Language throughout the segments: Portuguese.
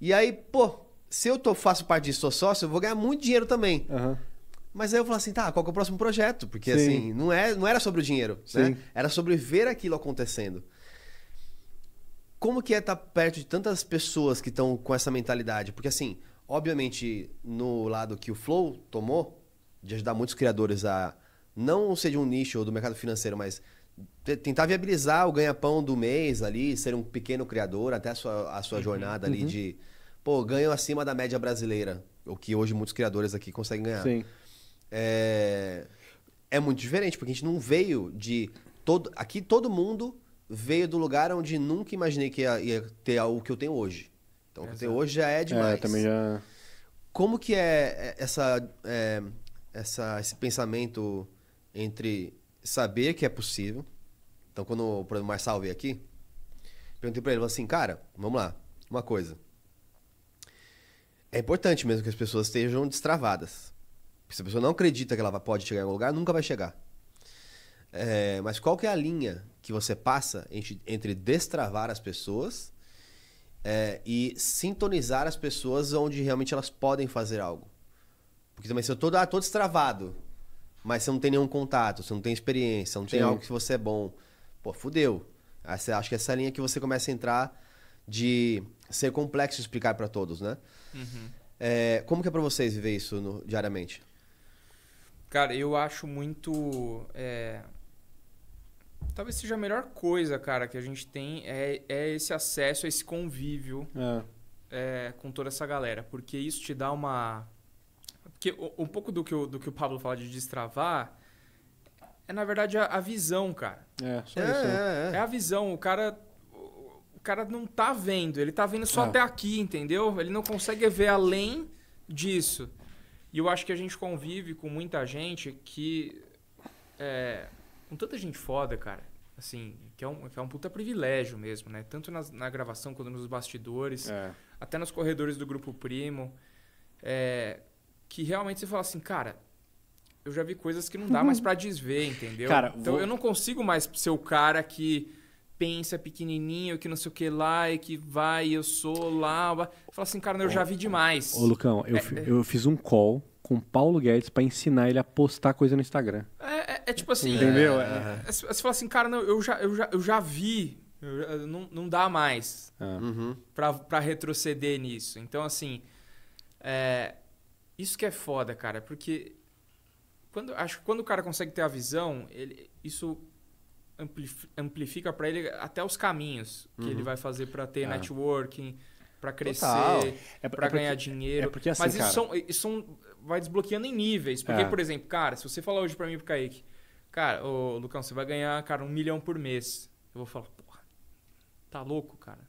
E aí, pô, se eu tô, faço parte disso, sou sócio, eu vou ganhar muito dinheiro também. Uhum. Mas aí eu falo assim, tá, qual que é o próximo projeto? Porque Sim. assim, não, é, não era sobre o dinheiro, né? Era sobre ver aquilo acontecendo. Como que é estar tá perto de tantas pessoas que estão com essa mentalidade? Porque assim, obviamente, no lado que o Flow tomou, de ajudar muitos criadores a não ser de um nicho ou do mercado financeiro, mas tentar viabilizar o ganha-pão do mês ali, ser um pequeno criador, até a sua, a sua uhum, jornada ali uhum. de, pô, ganho acima da média brasileira, o que hoje muitos criadores aqui conseguem ganhar. Sim. É, é muito diferente, porque a gente não veio de. Todo, aqui todo mundo veio do lugar onde nunca imaginei que ia, ia ter o que eu tenho hoje. Então, o que eu tenho hoje já é, é demais. É, também já... Como que é, é essa, é, essa, esse pensamento entre saber que é possível. Então, quando o Marçal veio aqui, perguntei para ele, assim, cara, vamos lá, uma coisa. É importante mesmo que as pessoas estejam destravadas. Se a pessoa não acredita que ela pode chegar em algum lugar, nunca vai chegar. É, mas qual que é a linha que você passa entre destravar as pessoas é, e sintonizar as pessoas onde realmente elas podem fazer algo? Porque também se eu estou ah, tô destravado, mas você não tem nenhum contato, você não tem experiência, não Sim. tem algo que você é bom. Pô, fudeu. Essa, acho que essa é essa linha que você começa a entrar de ser complexo explicar para todos, né? Uhum. É, como que é para vocês viver isso no, diariamente? Cara, eu acho muito. É... Talvez seja a melhor coisa, cara, que a gente tem é, é esse acesso, esse convívio é. é com toda essa galera. Porque isso te dá uma que um pouco do que o, do que o Pablo fala de destravar é na verdade a, a visão, cara. É, só é, isso. Né? É, é. é a visão, o cara o cara não tá vendo, ele tá vendo só é. até aqui, entendeu? Ele não consegue ver além disso. E eu acho que a gente convive com muita gente que é, com tanta gente foda, cara. Assim, que é um, que é um puta privilégio mesmo, né? Tanto nas na gravação quanto nos bastidores, é. até nos corredores do grupo primo. É, que realmente você fala assim, cara, eu já vi coisas que não dá mais uhum. para desver, entendeu? Cara, então vou... eu não consigo mais ser o cara que pensa pequenininho, que não sei o que lá, e que vai, eu sou lá. Fala assim, cara, eu ô, já vi demais. Ô, Lucão, eu, é, é, eu fiz um call com Paulo Guedes para ensinar ele a postar coisa no Instagram. É, é, é tipo assim. Entendeu? Você é, é, fala assim, cara, não, eu, já, eu, já, eu já vi. Eu não, não dá mais ah. Uhum. para retroceder nisso. Então, assim. É, isso que é foda, cara, porque quando, acho que quando o cara consegue ter a visão, ele, isso amplifica para ele até os caminhos que uhum. ele vai fazer para ter é. networking, para crescer, é, para é ganhar dinheiro. É porque assim, Mas isso, cara... são, isso são, vai desbloqueando em níveis. Porque, é. por exemplo, cara, se você falar hoje para mim pro Kaique, cara, ô, Lucão, você vai ganhar, cara, um milhão por mês. Eu vou falar, porra, tá louco, cara.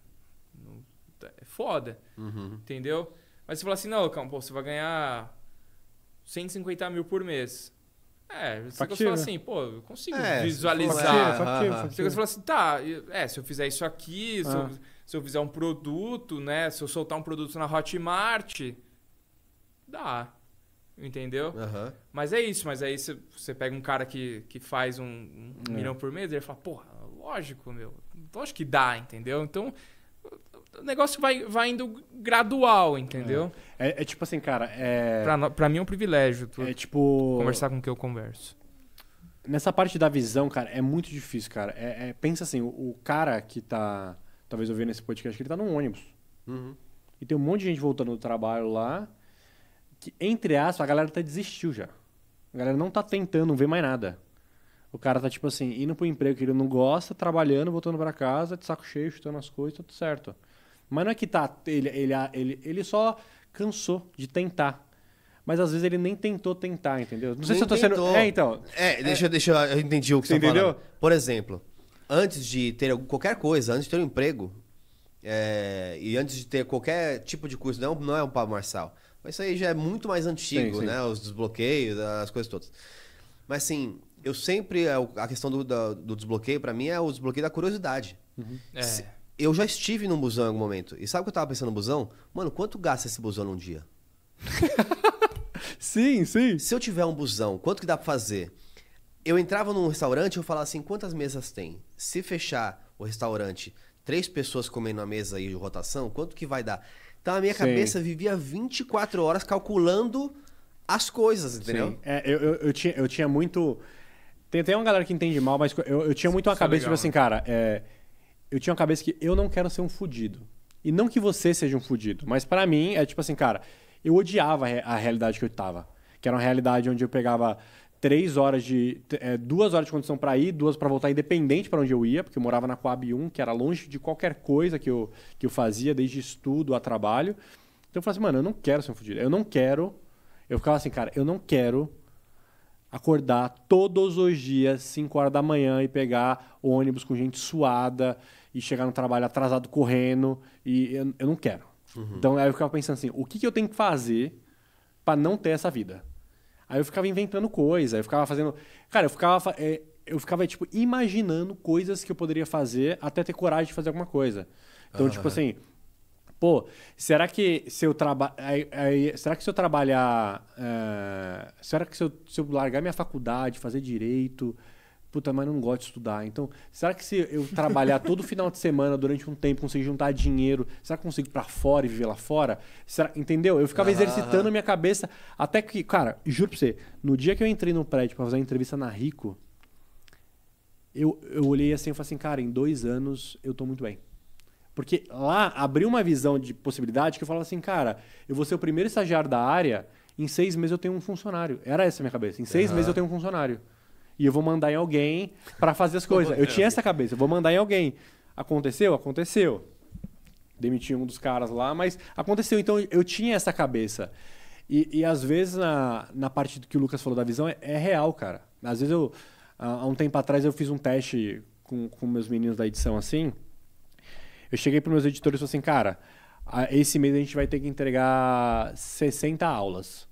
Tá, é foda. Uhum. Entendeu? Mas você fala assim, não, calma, pô, você vai ganhar 150 mil por mês. É, você fala assim, pô, eu consigo é, visualizar. Factiva, factiva, Você fala assim, assim, tá, é, se eu fizer isso aqui, se, ah. eu, se, eu, fizer um produto, né? Se eu soltar um produto na Hotmart, dá. Entendeu? Mas é isso, mas aí você, você pega um cara que, que faz um, um é. milhão por mês, e ele fala, porra, lógico, meu, lógico então que dá, entendeu? Então, o negócio vai, vai indo gradual, entendeu? É, é, é tipo assim, cara. É... Pra, pra mim é um privilégio é, tipo... conversar com quem eu converso. Nessa parte da visão, cara, é muito difícil, cara. É, é, pensa assim, o, o, cara que tá talvez ouvindo esse podcast, que ele tá num ônibus. Uhum. E tem um monte de gente voltando do trabalho lá. Que, entre aspas, a galera tá desistiu já. A galera não tá tentando, não vê mais nada. O cara tá, tipo assim, indo pro emprego que ele não gosta, trabalhando, voltando para casa, de saco cheio, chutando as coisas, tá tudo certo. Mas não é que tá. Ele, ele, ele, ele só cansou de tentar. Mas às vezes ele nem tentou tentar, entendeu? Não nem sei se eu tô tentou. sendo. É, então. É, deixa, é... deixa eu entendi o que você tá entendeu? Falando. Por exemplo, antes de ter qualquer coisa, antes de ter um emprego, é, e antes de ter qualquer tipo de curso, não, é não é um Pablo Marçal. Mas isso aí já é muito mais antigo, sim, sim. né? Os desbloqueios, as coisas todas. Mas assim, eu sempre. É a questão do, do desbloqueio, para mim, é o desbloqueio da curiosidade. Uhum. É. Se, eu já estive num busão em algum momento. E sabe o que eu tava pensando no busão? Mano, quanto gasta esse busão num dia? sim, sim. Se eu tiver um busão, quanto que dá pra fazer? Eu entrava num restaurante e eu falava assim, quantas mesas tem? Se fechar o restaurante, três pessoas comendo na mesa aí de rotação, quanto que vai dar? Então a minha sim. cabeça vivia 24 horas calculando as coisas, entendeu? Sim. É, eu, eu, eu, tinha, eu tinha muito tem até uma galera que entende mal, mas eu, eu tinha muito uma Isso é cabeça, é legal, tipo assim, né? cara, é, eu tinha uma cabeça que eu não quero ser um fudido. E não que você seja um fudido, mas para mim é tipo assim, cara, eu odiava a realidade que eu tava. Que era uma realidade onde eu pegava três horas de. É, duas horas de condição para ir, duas para voltar, independente para onde eu ia, porque eu morava na Coab 1, que era longe de qualquer coisa que eu, que eu fazia, desde estudo a trabalho. Então eu falei assim, mano, eu não quero ser um fudido. Eu não quero. Eu ficava assim, cara, eu não quero acordar todos os dias, 5 horas da manhã, e pegar ônibus com gente suada e chegar no trabalho atrasado correndo. E eu, eu não quero. Uhum. Então aí eu ficava pensando assim: o que, que eu tenho que fazer para não ter essa vida? Aí eu ficava inventando coisa, eu ficava fazendo. Cara, eu ficava. É, eu ficava, tipo, imaginando coisas que eu poderia fazer até ter coragem de fazer alguma coisa. Então, uhum. tipo assim, Pô, será que se eu trabalhar. Será que se eu trabalhar. Eh, será que se eu, se eu largar minha faculdade, fazer direito. Puta, mas não gosto de estudar. Então, será que se eu trabalhar todo final de semana durante um tempo, conseguir juntar dinheiro, será que consigo ir pra fora e viver lá fora? Será, entendeu? Eu ficava exercitando a minha cabeça até que, cara, juro pra você, no dia que eu entrei no prédio pra fazer uma entrevista na Rico, eu, eu olhei assim e falei assim, cara, em dois anos eu tô muito bem. Porque lá abriu uma visão de possibilidade que eu falo assim, cara, eu vou ser o primeiro estagiário da área, em seis meses eu tenho um funcionário. Era essa a minha cabeça. Em seis uhum. meses eu tenho um funcionário. E eu vou mandar em alguém para fazer as coisas. Eu tinha essa cabeça, eu vou mandar em alguém. Aconteceu? Aconteceu. Demiti um dos caras lá, mas aconteceu. Então eu tinha essa cabeça. E, e às vezes, na, na parte do que o Lucas falou da visão, é, é real, cara. Às vezes eu. Há um tempo atrás eu fiz um teste com, com meus meninos da edição assim. Eu cheguei para meus editores e falei assim, cara, esse mês a gente vai ter que entregar 60 aulas.